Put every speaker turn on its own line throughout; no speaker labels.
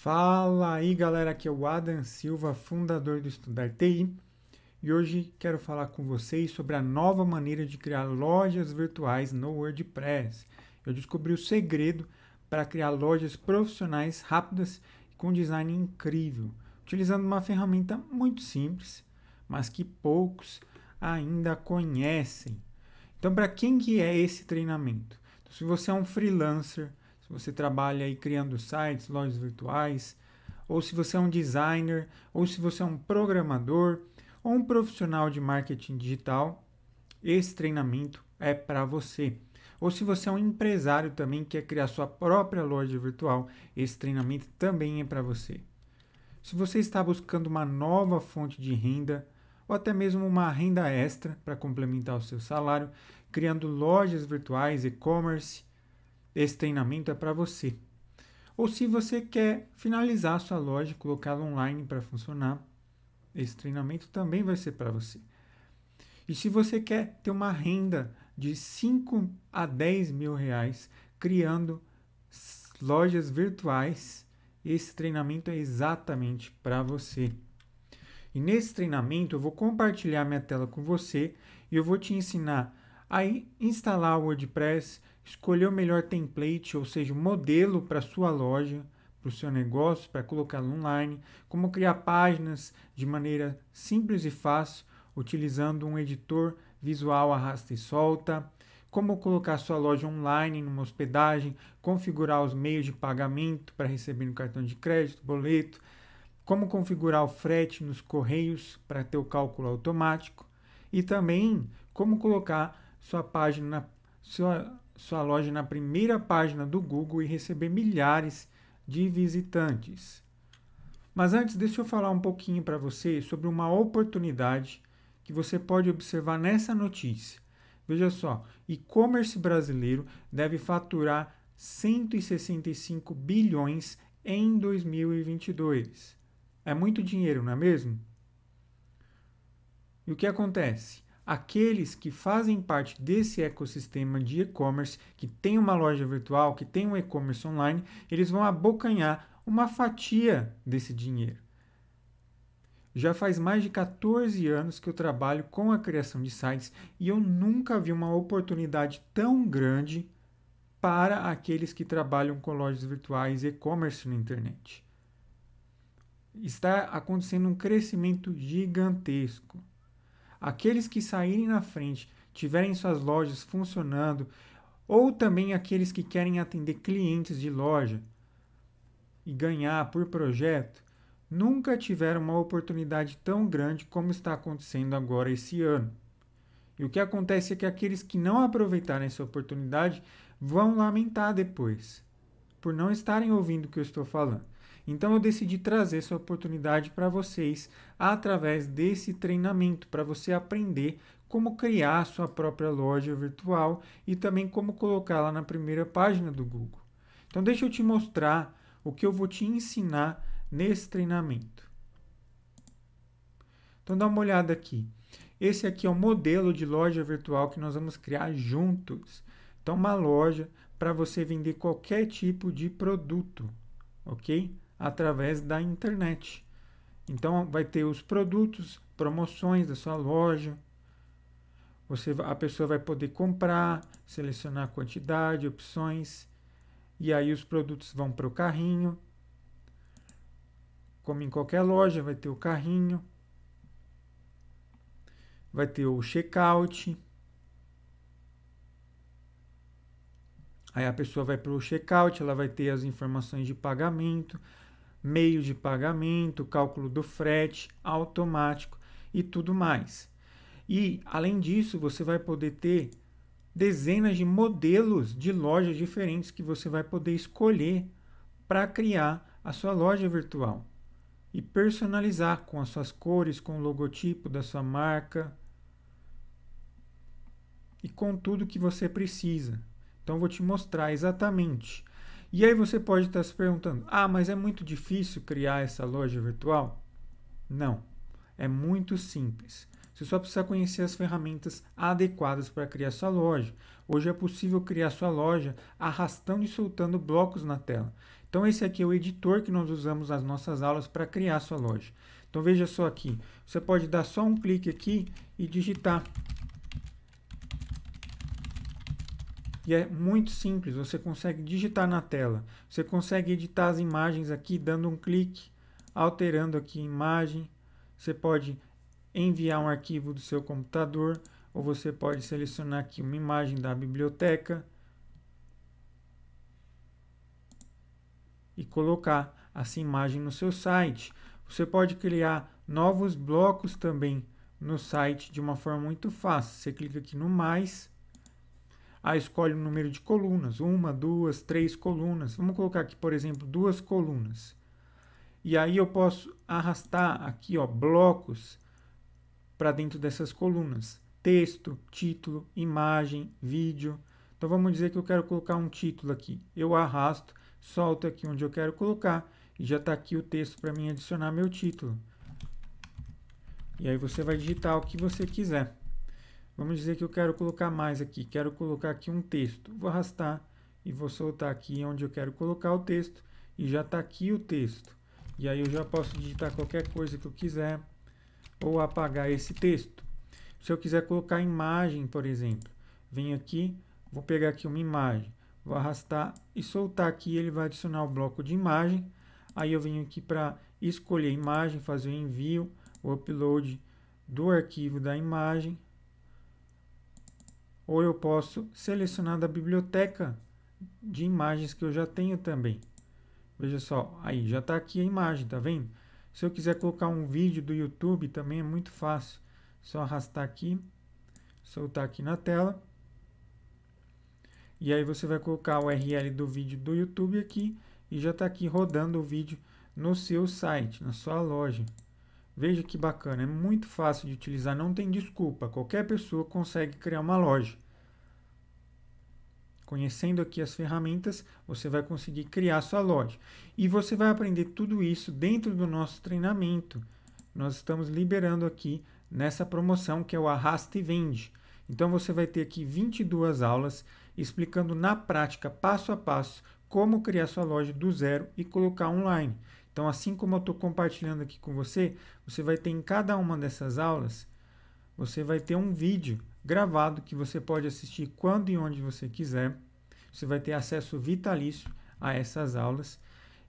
Fala aí galera, aqui é o Adam Silva, fundador do Estudar TI, e hoje quero falar com vocês sobre a nova maneira de criar lojas virtuais no WordPress. Eu descobri o segredo para criar lojas profissionais rápidas e com design incrível, utilizando uma ferramenta muito simples, mas que poucos ainda conhecem. Então, para quem que é esse treinamento? Então, se você é um freelancer, se você trabalha aí criando sites, lojas virtuais, ou se você é um designer, ou se você é um programador, ou um profissional de marketing digital, esse treinamento é para você. Ou se você é um empresário também que quer criar sua própria loja virtual, esse treinamento também é para você. Se você está buscando uma nova fonte de renda, ou até mesmo uma renda extra para complementar o seu salário, criando lojas virtuais, e-commerce, esse treinamento é para você. Ou se você quer finalizar a sua loja, colocá-la online para funcionar, esse treinamento também vai ser para você. E se você quer ter uma renda de 5 a 10 mil reais criando lojas virtuais, esse treinamento é exatamente para você. E nesse treinamento eu vou compartilhar minha tela com você e eu vou te ensinar a instalar o WordPress, escolher o melhor template, ou seja, modelo para sua loja, para o seu negócio, para colocá-lo online, como criar páginas de maneira simples e fácil, utilizando um editor visual arrasta e solta, como colocar sua loja online numa hospedagem, configurar os meios de pagamento para receber no cartão de crédito, boleto, como configurar o frete nos correios para ter o cálculo automático e também como colocar sua página, sua sua loja na primeira página do Google e receber milhares de visitantes. Mas antes, deixa eu falar um pouquinho para você sobre uma oportunidade que você pode observar nessa notícia. Veja só, e-commerce brasileiro deve faturar 165 bilhões em 2022. É muito dinheiro, não é mesmo? E o que acontece? aqueles que fazem parte desse ecossistema de e-commerce, que tem uma loja virtual, que tem um e-commerce online, eles vão abocanhar uma fatia desse dinheiro. Já faz mais de 14 anos que eu trabalho com a criação de sites e eu nunca vi uma oportunidade tão grande para aqueles que trabalham com lojas virtuais e e-commerce na internet. Está acontecendo um crescimento gigantesco aqueles que saírem na frente, tiverem suas lojas funcionando, ou também aqueles que querem atender clientes de loja e ganhar por projeto, nunca tiveram uma oportunidade tão grande como está acontecendo agora esse ano. E o que acontece é que aqueles que não aproveitarem essa oportunidade vão lamentar depois, por não estarem ouvindo o que eu estou falando. Então eu decidi trazer essa oportunidade para vocês através desse treinamento para você aprender como criar sua própria loja virtual e também como colocá-la na primeira página do Google. Então deixa eu te mostrar o que eu vou te ensinar nesse treinamento. Então dá uma olhada aqui. Esse aqui é o modelo de loja virtual que nós vamos criar juntos. Então uma loja para você vender qualquer tipo de produto, ok? através da internet. Então vai ter os produtos, promoções da sua loja. Você, a pessoa vai poder comprar, selecionar a quantidade, opções, e aí os produtos vão para o carrinho. Como em qualquer loja, vai ter o carrinho, vai ter o checkout. Aí a pessoa vai para o checkout, ela vai ter as informações de pagamento, meio de pagamento, cálculo do frete automático e tudo mais. E, além disso, você vai poder ter dezenas de modelos de lojas diferentes que você vai poder escolher para criar a sua loja virtual e personalizar com as suas cores, com o logotipo da sua marca e com tudo que você precisa. Então, vou te mostrar exatamente e aí você pode estar se perguntando: ah, mas é muito difícil criar essa loja virtual? Não, é muito simples. Você só precisa conhecer as ferramentas adequadas para criar sua loja. Hoje é possível criar sua loja arrastando e soltando blocos na tela. Então esse aqui é o editor que nós usamos nas nossas aulas para criar sua loja. Então veja só aqui, você pode dar só um clique aqui e digitar E é muito simples, você consegue digitar na tela, você consegue editar as imagens aqui dando um clique, alterando aqui a imagem, você pode enviar um arquivo do seu computador, ou você pode selecionar aqui uma imagem da biblioteca e colocar essa imagem no seu site. Você pode criar novos blocos também no site de uma forma muito fácil. Você clica aqui no mais ah, escolhe um número de colunas, uma, duas, três colunas. Vamos colocar aqui, por exemplo, duas colunas. E aí eu posso arrastar aqui, ó, blocos para dentro dessas colunas. Texto, título, imagem, vídeo. Então vamos dizer que eu quero colocar um título aqui. Eu arrasto, solto aqui onde eu quero colocar e já está aqui o texto para mim adicionar meu título. E aí você vai digitar o que você quiser. Vamos dizer que eu quero colocar mais aqui, quero colocar aqui um texto. Vou arrastar e vou soltar aqui onde eu quero colocar o texto e já está aqui o texto. E aí eu já posso digitar qualquer coisa que eu quiser ou apagar esse texto. Se eu quiser colocar imagem, por exemplo, venho aqui, vou pegar aqui uma imagem, vou arrastar e soltar aqui, ele vai adicionar o bloco de imagem. Aí eu venho aqui para escolher a imagem, fazer o envio, o upload do arquivo da imagem ou eu posso selecionar da biblioteca de imagens que eu já tenho também. Veja só, aí já está aqui a imagem, tá vendo? Se eu quiser colocar um vídeo do YouTube também é muito fácil. Só arrastar aqui, soltar aqui na tela. E aí você vai colocar o URL do vídeo do YouTube aqui e já está aqui rodando o vídeo no seu site, na sua loja. Veja que bacana, é muito fácil de utilizar, não tem desculpa. Qualquer pessoa consegue criar uma loja. Conhecendo aqui as ferramentas, você vai conseguir criar sua loja. E você vai aprender tudo isso dentro do nosso treinamento. Nós estamos liberando aqui nessa promoção que é o Arrasta e Vende. Então você vai ter aqui 22 aulas explicando na prática, passo a passo, como criar sua loja do zero e colocar online. Então, assim como eu estou compartilhando aqui com você, você vai ter em cada uma dessas aulas, você vai ter um vídeo gravado que você pode assistir quando e onde você quiser. Você vai ter acesso vitalício a essas aulas.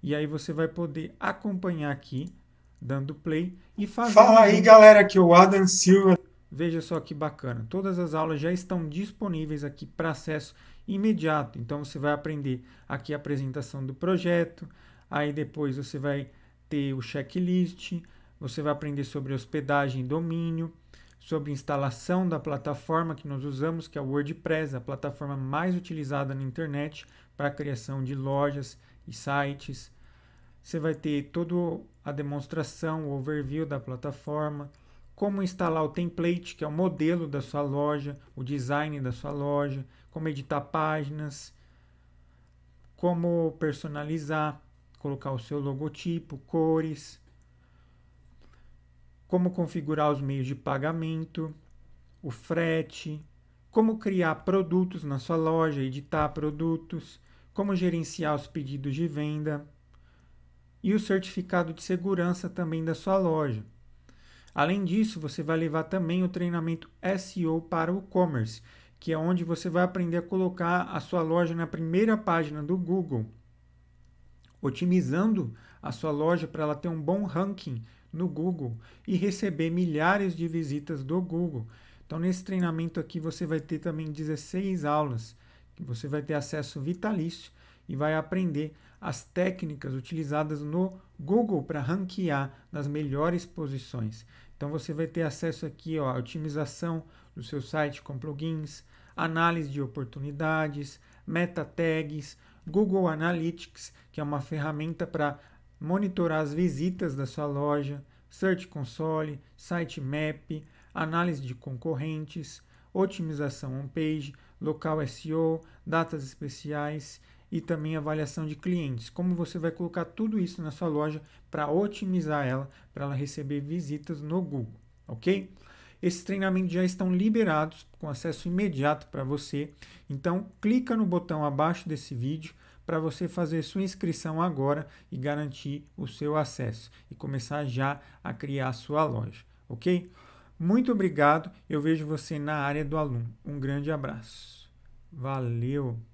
E aí você vai poder acompanhar aqui, dando play e fazer. Fala aí, galera, que é o Adam Silva. Veja só que bacana. Todas as aulas já estão disponíveis aqui para acesso imediato. Então você vai aprender aqui a apresentação do projeto, Aí depois você vai ter o checklist, você vai aprender sobre hospedagem e domínio, sobre instalação da plataforma que nós usamos, que é o WordPress, a plataforma mais utilizada na internet para a criação de lojas e sites. Você vai ter toda a demonstração, o overview da plataforma, como instalar o template, que é o modelo da sua loja, o design da sua loja, como editar páginas, como personalizar, colocar o seu logotipo, cores, como configurar os meios de pagamento, o frete, como criar produtos na sua loja, editar produtos, como gerenciar os pedidos de venda e o certificado de segurança também da sua loja. Além disso, você vai levar também o treinamento SEO para o e-commerce, que é onde você vai aprender a colocar a sua loja na primeira página do Google otimizando a sua loja para ela ter um bom ranking no Google e receber milhares de visitas do Google. Então, nesse treinamento aqui, você vai ter também 16 aulas, que você vai ter acesso vitalício e vai aprender as técnicas utilizadas no Google para ranquear nas melhores posições. Então, você vai ter acesso aqui ó, à otimização do seu site com plugins, análise de oportunidades, meta tags, Google Analytics, que é uma ferramenta para monitorar as visitas da sua loja, Search Console, Sitemap, análise de concorrentes, otimização on-page, local SEO, datas especiais e também avaliação de clientes. Como você vai colocar tudo isso na sua loja para otimizar ela, para ela receber visitas no Google, ok? Esses treinamentos já estão liberados com acesso imediato para você. Então, clica no botão abaixo desse vídeo para você fazer sua inscrição agora e garantir o seu acesso e começar já a criar a sua loja, ok? Muito obrigado, eu vejo você na área do aluno. Um grande abraço. Valeu!